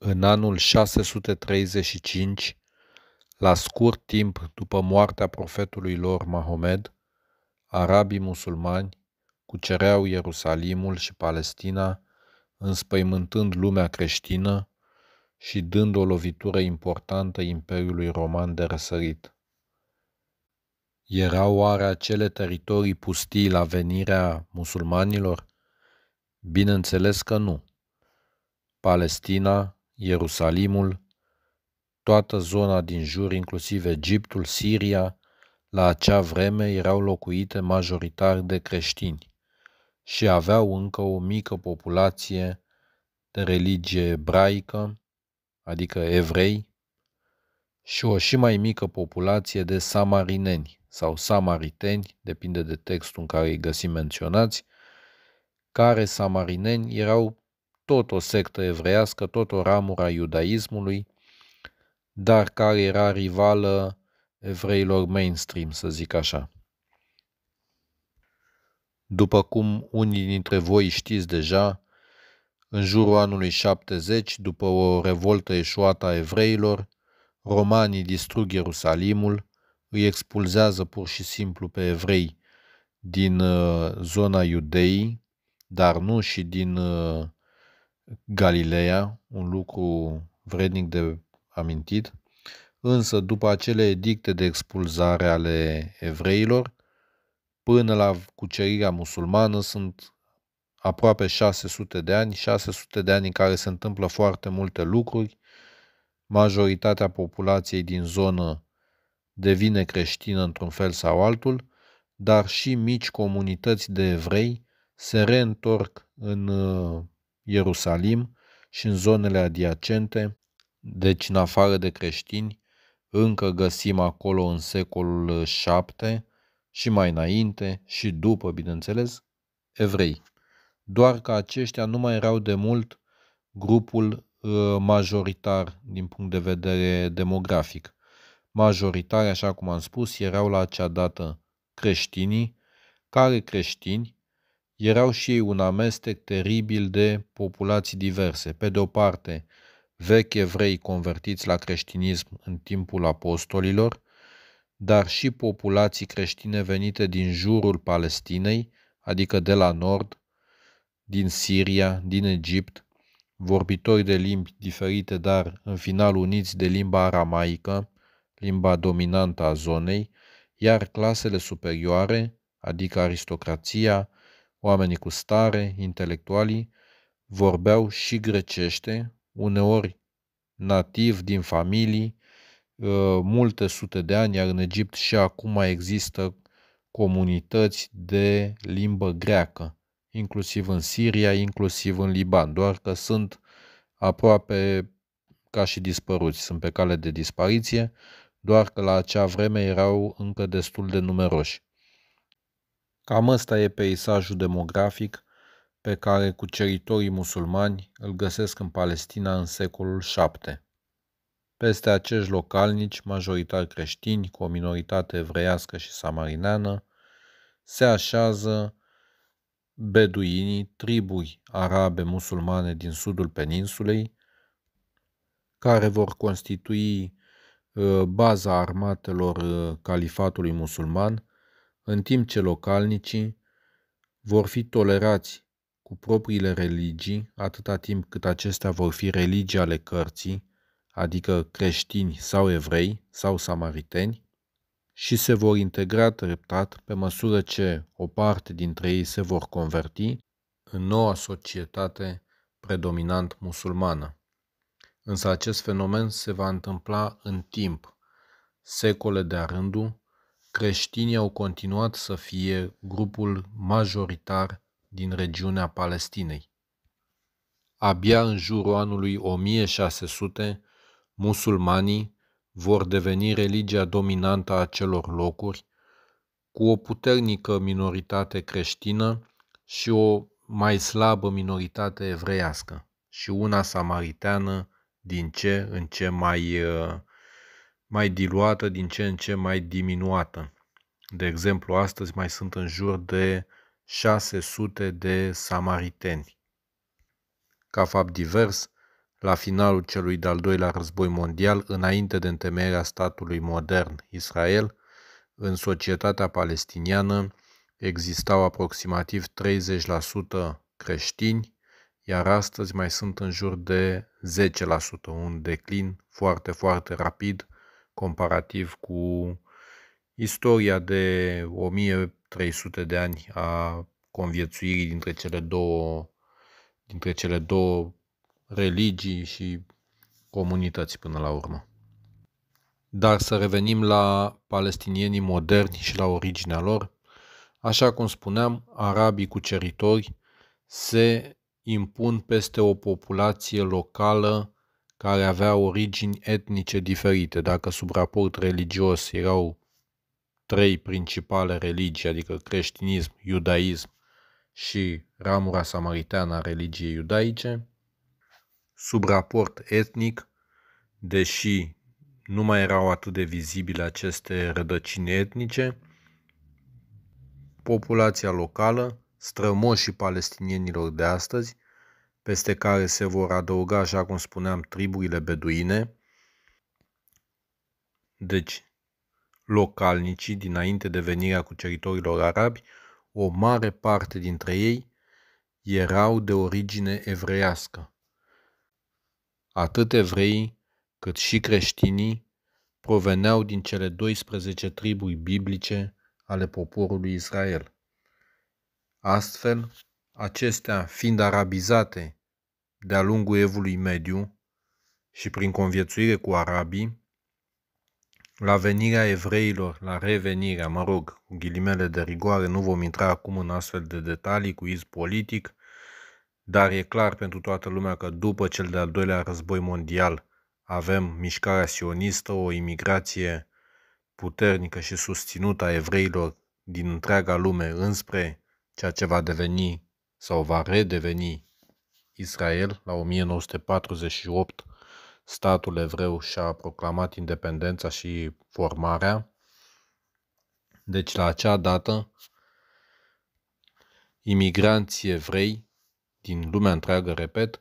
În anul 635, la scurt timp după moartea profetului lor Mahomed, arabii musulmani cucereau Ierusalimul și Palestina, înspăimântând lumea creștină și dând o lovitură importantă Imperiului Roman de răsărit. Erau oare acele teritorii pustii la venirea musulmanilor? Bineînțeles că nu. Palestina, Ierusalimul, toată zona din jur, inclusiv Egiptul, Siria, la acea vreme erau locuite majoritar de creștini și aveau încă o mică populație de religie ebraică, adică evrei, și o și mai mică populație de samarineni sau samariteni, depinde de textul în care îi găsim menționați, care samarineni erau tot o sectă evreiască, tot o ramură a iudaismului, dar care era rivală evreilor mainstream, să zic așa. După cum unii dintre voi știți deja, în jurul anului 70, după o revoltă eșuată a evreilor, romanii distrug Ierusalimul, îi expulzează pur și simplu pe evrei din uh, zona Iudeii, dar nu și din uh, Galileea, un lucru vrednic de amintit, însă după acele edicte de expulzare ale evreilor, până la cucerirea musulmană sunt aproape 600 de ani, 600 de ani în care se întâmplă foarte multe lucruri, majoritatea populației din zonă devine creștină într-un fel sau altul, dar și mici comunități de evrei se reîntorc în uh, Ierusalim și în zonele adiacente, deci în afară de creștini, încă găsim acolo în secolul 7 și mai înainte și după, bineînțeles, evrei. Doar că aceștia nu mai erau de mult grupul uh, majoritar din punct de vedere demografic. Majoritari, așa cum am spus, erau la acea dată creștinii, care creștini erau și ei un amestec teribil de populații diverse. Pe de o parte, vechi evrei convertiți la creștinism în timpul apostolilor, dar și populații creștine venite din jurul Palestinei, adică de la nord, din Siria, din Egipt, vorbitori de limbi diferite, dar în final uniți de limba aramaică, limba dominantă a zonei, iar clasele superioare, adică aristocrația, Oamenii cu stare, intelectualii, vorbeau și grecește, uneori nativ din familii, uh, multe sute de ani, iar în Egipt și acum mai există comunități de limbă greacă, inclusiv în Siria, inclusiv în Liban, doar că sunt aproape ca și dispăruți, sunt pe cale de dispariție, doar că la acea vreme erau încă destul de numeroși. Cam ăsta e peisajul demografic pe care cuceritorii musulmani îl găsesc în Palestina în secolul VII. Peste acești localnici, majoritar creștini, cu o minoritate evreiască și samarineană, se așează beduinii, triburi arabe musulmane din sudul peninsulei, care vor constitui uh, baza armatelor uh, califatului musulman în timp ce localnicii vor fi tolerați cu propriile religii atâta timp cât acestea vor fi religii ale cărții, adică creștini sau evrei sau samariteni, și se vor integra treptat pe măsură ce o parte dintre ei se vor converti în noua societate predominant musulmană. Însă acest fenomen se va întâmpla în timp, secole de-a rândul, creștinii au continuat să fie grupul majoritar din regiunea Palestinei. Abia în jurul anului 1600, musulmanii vor deveni religia dominantă a celor locuri, cu o puternică minoritate creștină și o mai slabă minoritate evreiască și una samariteană din ce în ce mai uh, mai diluată, din ce în ce mai diminuată. De exemplu, astăzi mai sunt în jur de 600 de samariteni. Ca fapt divers, la finalul celui de-al doilea război mondial, înainte de întemeierea statului modern Israel, în societatea palestiniană existau aproximativ 30% creștini, iar astăzi mai sunt în jur de 10%, un declin foarte, foarte rapid comparativ cu istoria de 1300 de ani a conviețuirii dintre cele două, dintre cele două religii și comunități până la urmă. Dar să revenim la palestinienii moderni și la originea lor. Așa cum spuneam, arabii cuceritori se impun peste o populație locală care aveau origini etnice diferite. Dacă sub raport religios erau trei principale religii, adică creștinism, iudaism și ramura samaritană a religiei iudaice, sub raport etnic, deși nu mai erau atât de vizibile aceste rădăcini etnice, populația locală, strămoșii palestinienilor de astăzi, peste care se vor adăuga, așa cum spuneam, triburile beduine, deci localnicii dinainte de venirea cuceritorilor arabi, o mare parte dintre ei erau de origine evreiască. Atât evreii cât și creștinii proveneau din cele 12 triburi biblice ale poporului Israel. Astfel, acestea fiind arabizate de-a lungul evului mediu și prin conviețuire cu arabii, la venirea evreilor, la revenirea, mă rog, cu ghilimele de rigoare, nu vom intra acum în astfel de detalii cu iz politic, dar e clar pentru toată lumea că după cel de-al doilea război mondial avem mișcarea sionistă, o imigrație puternică și susținută a evreilor din întreaga lume înspre ceea ce va deveni sau va redeveni Israel, la 1948, statul evreu și-a proclamat independența și formarea. Deci, la acea dată, imigranții evrei din lumea întreagă, repet,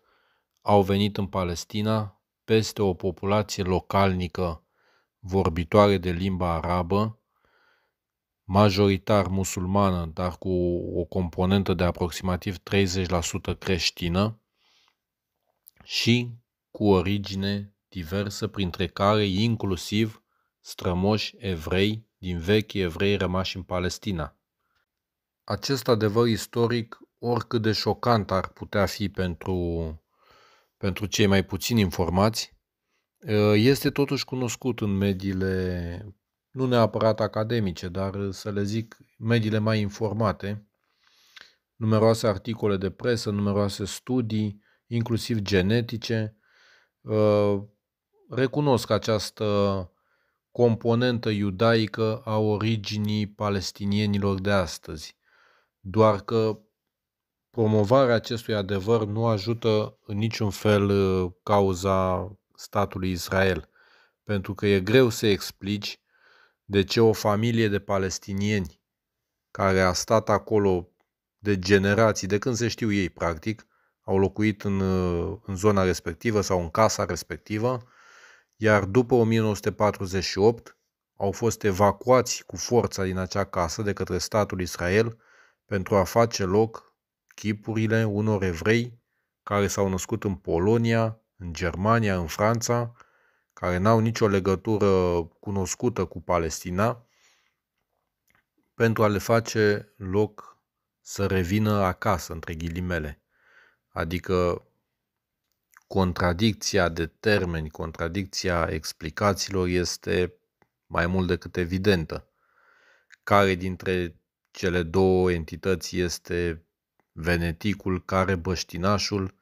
au venit în Palestina peste o populație localnică vorbitoare de limba arabă, majoritar musulmană, dar cu o componentă de aproximativ 30% creștină, și cu origine diversă, printre care inclusiv strămoși evrei din vechi evrei rămași în Palestina. Acest adevăr istoric, oricât de șocant ar putea fi pentru, pentru cei mai puțin informați, este totuși cunoscut în mediile, nu neapărat academice, dar să le zic, mediile mai informate, numeroase articole de presă, numeroase studii, inclusiv genetice. Ă, recunosc această componentă iudaică a originii palestinienilor de astăzi, doar că promovarea acestui adevăr nu ajută în niciun fel ă, cauza statului Israel, pentru că e greu să explici de ce o familie de palestinieni care a stat acolo de generații, de când se știu ei practic, au locuit în, uh, în zona respectivă sau în casa respectivă, iar după 1948 au fost evacuați cu forța din acea casă de către statul Israel pentru a face loc chipurile unor evrei care s-au născut în Polonia, în Germania, în Franța, care n-au nicio legătură cunoscută cu Palestina, pentru a le face loc să revină acasă, între ghilimele adică contradicția de termeni, contradicția explicațiilor este mai mult decât evidentă. Care dintre cele două entități este veneticul, care băștinașul?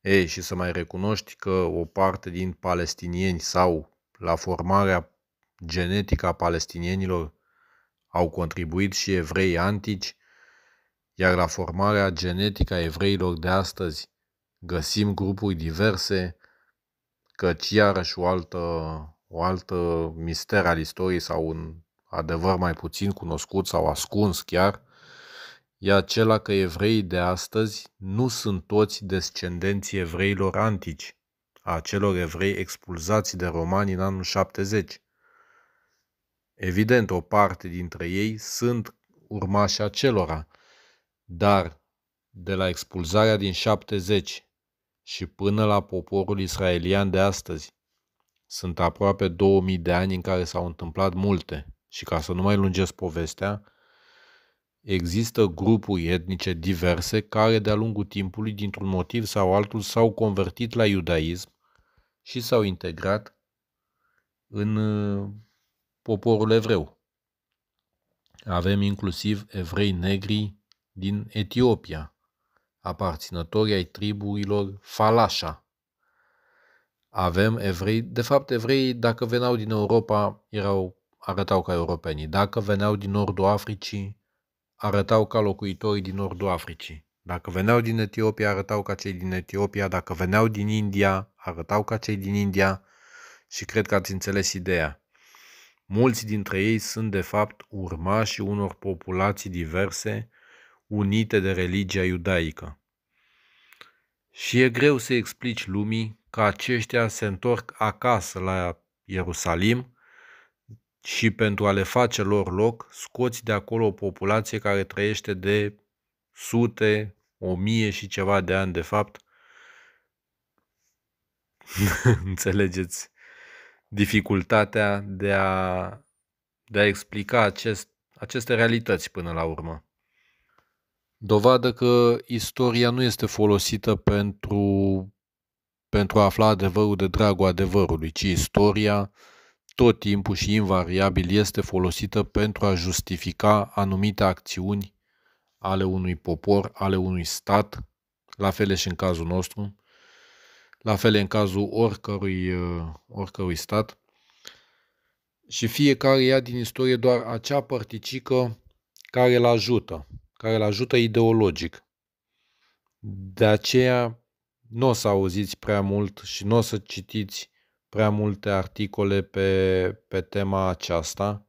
E, și să mai recunoști că o parte din palestinieni sau la formarea genetică a palestinienilor au contribuit și evrei antici, iar la formarea genetică a evreilor de astăzi găsim grupuri diverse, căci iarăși o altă, o altă mister al istoriei sau un adevăr mai puțin cunoscut sau ascuns chiar, e acela că evreii de astăzi nu sunt toți descendenții evreilor antici, a celor evrei expulzați de romani în anul 70. Evident, o parte dintre ei sunt urmași acelora, dar, de la expulzarea din 70 și până la poporul israelian de astăzi, sunt aproape 2000 de ani în care s-au întâmplat multe și ca să nu mai lungesc povestea, există grupuri etnice diverse care de-a lungul timpului, dintr-un motiv sau altul, s-au convertit la iudaism și s-au integrat în uh, poporul evreu. Avem inclusiv evrei negri, din Etiopia, aparținători ai triburilor Falasha. Avem evrei, de fapt evrei dacă veneau din Europa erau, arătau ca europenii, dacă veneau din nordul Africii arătau ca locuitorii din nordul Africii. Dacă veneau din Etiopia, arătau ca cei din Etiopia, dacă veneau din India, arătau ca cei din India și cred că ați înțeles ideea. Mulți dintre ei sunt de fapt urmașii unor populații diverse unite de religia iudaică. Și e greu să explici lumii că aceștia se întorc acasă la Ierusalim și pentru a le face lor loc, scoți de acolo o populație care trăiește de sute, o mie și ceva de ani, de fapt. Înțelegeți dificultatea de a, de a explica acest, aceste realități până la urmă dovadă că istoria nu este folosită pentru, pentru a afla adevărul de dragul adevărului, ci istoria tot timpul și invariabil este folosită pentru a justifica anumite acțiuni ale unui popor, ale unui stat, la fel și în cazul nostru, la fel în cazul oricărui, uh, oricărui stat. Și fiecare ia din istorie doar acea părticică care îl ajută care îl ajută ideologic. De aceea nu o să auziți prea mult și nu o să citiți prea multe articole pe, pe tema aceasta,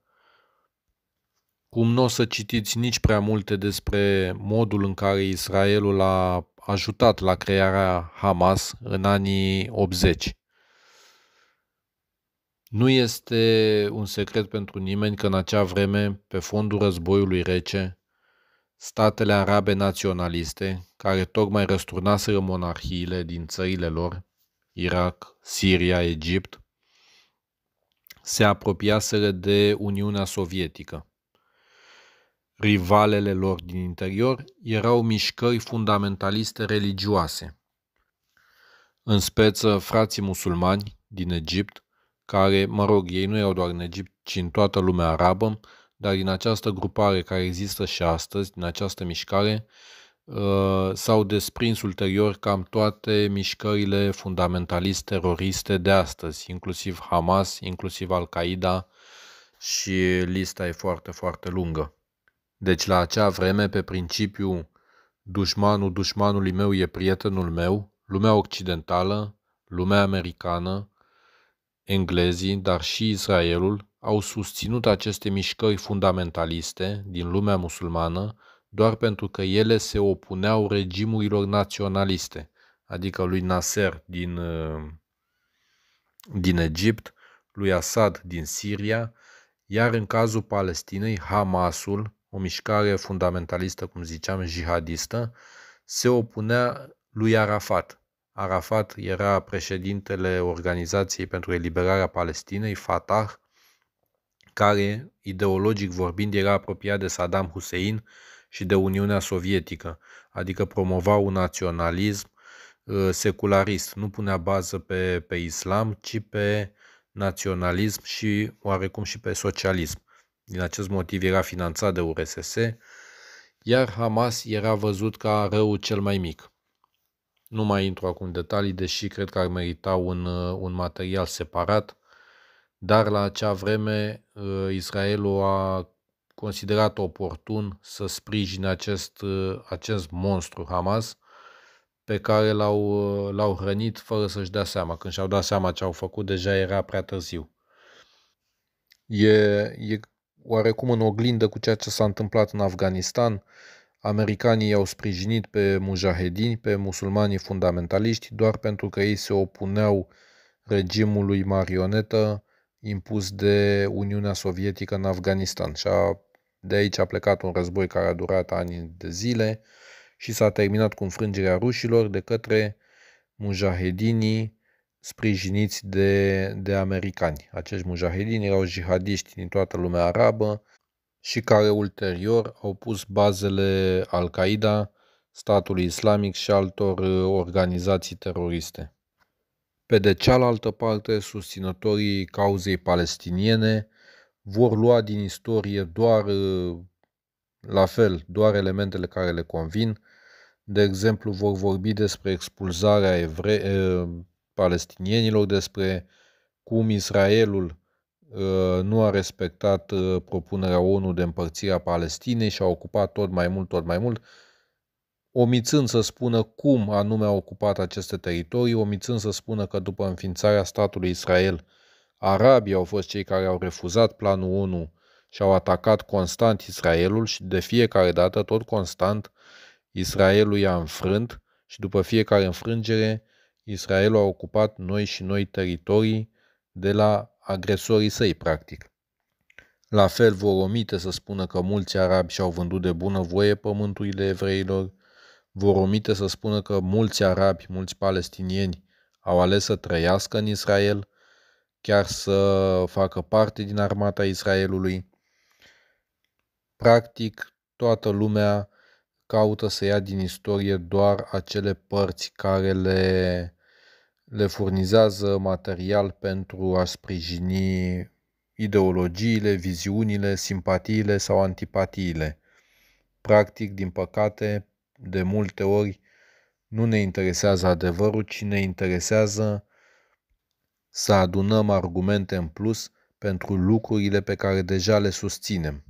cum nu o să citiți nici prea multe despre modul în care Israelul a ajutat la crearea Hamas în anii 80. Nu este un secret pentru nimeni că în acea vreme, pe fondul războiului rece, statele arabe naționaliste, care tocmai răsturnaseră monarhiile din țările lor, Irak, Siria, Egipt, se apropiaseră de Uniunea Sovietică. Rivalele lor din interior erau mișcări fundamentaliste religioase. În speță, frații musulmani din Egipt, care, mă rog, ei nu erau doar în Egipt, ci în toată lumea arabă, dar din această grupare care există și astăzi, din această mișcare, uh, s-au desprins ulterior cam toate mișcările fundamentaliste teroriste de astăzi, inclusiv Hamas, inclusiv Al-Qaeda și lista e foarte, foarte lungă. Deci la acea vreme, pe principiu, dușmanul dușmanului meu e prietenul meu, lumea occidentală, lumea americană, englezii, dar și Israelul, au susținut aceste mișcări fundamentaliste din lumea musulmană doar pentru că ele se opuneau regimurilor naționaliste, adică lui Nasser din, din Egipt, lui Assad din Siria, iar în cazul Palestinei, Hamasul, o mișcare fundamentalistă, cum ziceam, jihadistă, se opunea lui Arafat. Arafat era președintele Organizației pentru Eliberarea Palestinei, Fatah, care, ideologic vorbind, era apropiat de Saddam Hussein și de Uniunea Sovietică, adică promova un naționalism uh, secularist, nu punea bază pe, pe islam, ci pe naționalism și oarecum și pe socialism. Din acest motiv era finanțat de URSS, iar Hamas era văzut ca răul cel mai mic. Nu mai intru acum în detalii, deși cred că ar merita un, uh, un material separat, dar la acea vreme uh, Israelul a considerat oportun să sprijine acest, uh, acest monstru Hamas pe care l-au, uh, l-au hrănit fără să-și dea seama. Când și-au dat seama ce au făcut, deja era prea târziu. E, e oarecum în oglindă cu ceea ce s-a întâmplat în Afganistan. Americanii i-au sprijinit pe mujahedini, pe musulmanii fundamentaliști, doar pentru că ei se opuneau regimului marionetă impus de Uniunea Sovietică în Afganistan. Și a, de aici a plecat un război care a durat ani de zile și s-a terminat cu înfrângerea rușilor de către mujahedinii sprijiniți de, de americani. Acești mujahedini erau jihadiști din toată lumea arabă și care ulterior au pus bazele Al-Qaeda, statului islamic și altor uh, organizații teroriste. Pe de cealaltă parte, susținătorii cauzei palestiniene vor lua din istorie doar, uh, la fel, doar elementele care le convin. De exemplu, vor vorbi despre expulzarea evre- uh, palestinienilor, despre cum Israelul uh, nu a respectat propunerea ONU de împărțire a Palestinei și a ocupat tot mai mult, tot mai mult omițând să spună cum anume a ocupat aceste teritorii, omițând să spună că după înființarea statului Israel, arabii au fost cei care au refuzat planul 1 și au atacat constant Israelul și de fiecare dată, tot constant, Israelul i-a înfrânt și după fiecare înfrângere, Israelul a ocupat noi și noi teritorii de la agresorii săi, practic. La fel vor omite să spună că mulți arabi și-au vândut de bună voie pământurile evreilor, vor omite să spună că mulți arabi, mulți palestinieni au ales să trăiască în Israel, chiar să facă parte din armata Israelului. Practic, toată lumea caută să ia din istorie doar acele părți care le, le furnizează material pentru a sprijini ideologiile, viziunile, simpatiile sau antipatiile. Practic, din păcate, de multe ori nu ne interesează adevărul, ci ne interesează să adunăm argumente în plus pentru lucrurile pe care deja le susținem.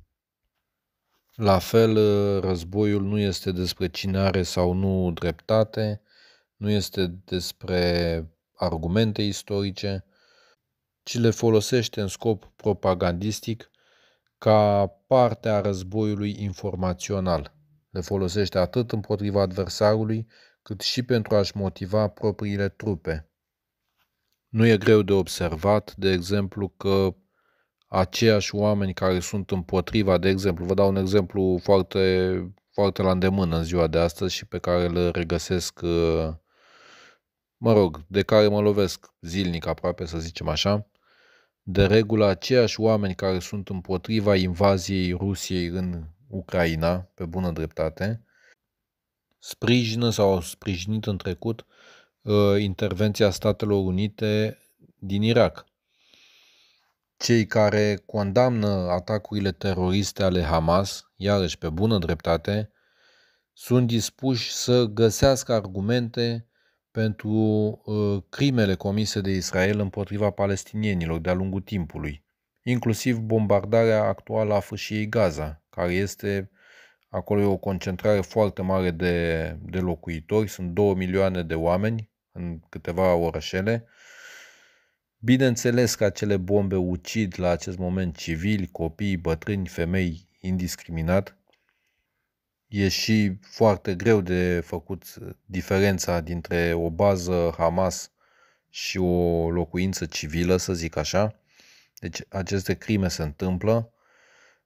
La fel, ă, războiul nu este despre cine are sau nu dreptate, nu este despre argumente istorice, ci le folosește în scop propagandistic ca parte a războiului informațional. Le folosește atât împotriva adversarului, cât și pentru a-și motiva propriile trupe. Nu e greu de observat, de exemplu, că aceiași oameni care sunt împotriva, de exemplu, vă dau un exemplu foarte, foarte la îndemână în ziua de astăzi și pe care îl regăsesc, mă rog, de care mă lovesc zilnic aproape, să zicem așa, de regulă aceiași oameni care sunt împotriva invaziei Rusiei în Ucraina, pe bună dreptate, sprijină sau au sprijinit în trecut uh, intervenția Statelor Unite din Irak. Cei care condamnă atacurile teroriste ale Hamas, iarăși pe bună dreptate, sunt dispuși să găsească argumente pentru uh, crimele comise de Israel împotriva palestinienilor de-a lungul timpului, inclusiv bombardarea actuală a fâșiei Gaza, care este acolo e o concentrare foarte mare de, de locuitori, sunt 2 milioane de oameni în câteva orășele. Bineînțeles că acele bombe ucid la acest moment civili, copii, bătrâni, femei indiscriminat. E și foarte greu de făcut diferența dintre o bază Hamas și o locuință civilă, să zic așa. Deci aceste crime se întâmplă,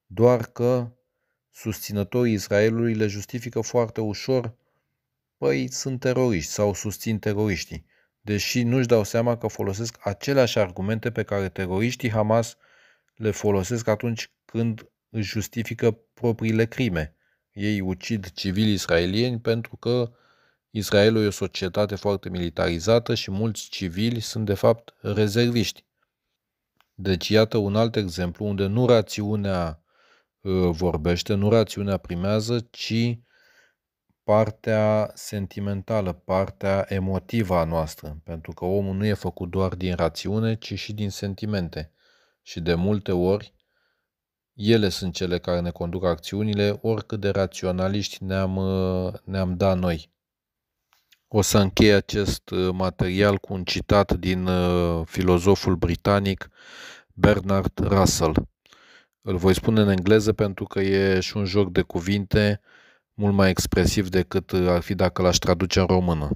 doar că susținătorii Israelului le justifică foarte ușor, păi sunt teroriști sau susțin teroriștii, deși nu-și dau seama că folosesc aceleași argumente pe care teroriștii Hamas le folosesc atunci când își justifică propriile crime. Ei ucid civili israelieni pentru că Israelul e o societate foarte militarizată și mulți civili sunt de fapt rezerviști. Deci iată un alt exemplu unde nu rațiunea vorbește, nu rațiunea primează, ci partea sentimentală, partea emotivă a noastră, pentru că omul nu e făcut doar din rațiune, ci și din sentimente. Și de multe ori, ele sunt cele care ne conduc acțiunile, oricât de raționaliști ne-am, ne-am dat noi. O să închei acest material cu un citat din filozoful britanic Bernard Russell. Îl voi spune în engleză pentru că e și un joc de cuvinte mult mai expresiv decât uh, ar fi dacă l-aș traduce în română.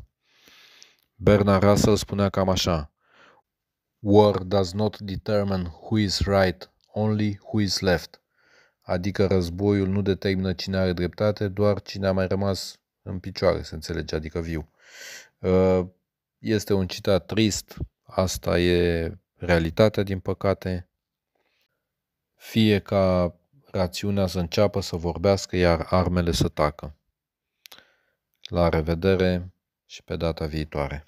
Bernard Russell spunea cam așa. War does not determine who is right, only who is left. Adică războiul nu determină cine are dreptate, doar cine a mai rămas în picioare, se înțelege, adică viu. Uh, este un citat trist, asta e realitatea, din păcate fie ca rațiunea să înceapă să vorbească, iar armele să tacă. La revedere și pe data viitoare!